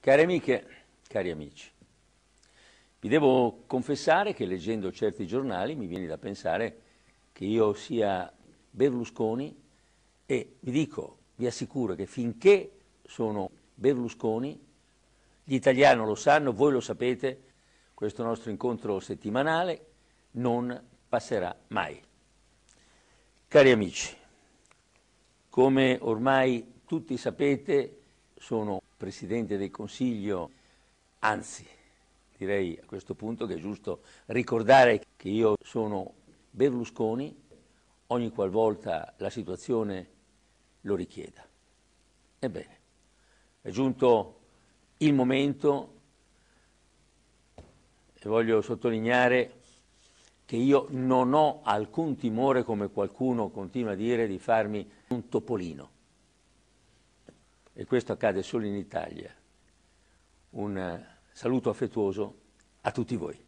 Care amiche, cari amici, vi devo confessare che leggendo certi giornali mi viene da pensare che io sia Berlusconi e vi dico, vi assicuro che finché sono Berlusconi, gli italiani lo sanno, voi lo sapete, questo nostro incontro settimanale non passerà mai. Cari amici, come ormai tutti sapete, sono Presidente del Consiglio, anzi direi a questo punto che è giusto ricordare che io sono Berlusconi ogni qualvolta la situazione lo richieda. Ebbene, è giunto il momento e voglio sottolineare che io non ho alcun timore, come qualcuno continua a dire, di farmi un topolino e questo accade solo in Italia. Un saluto affettuoso a tutti voi.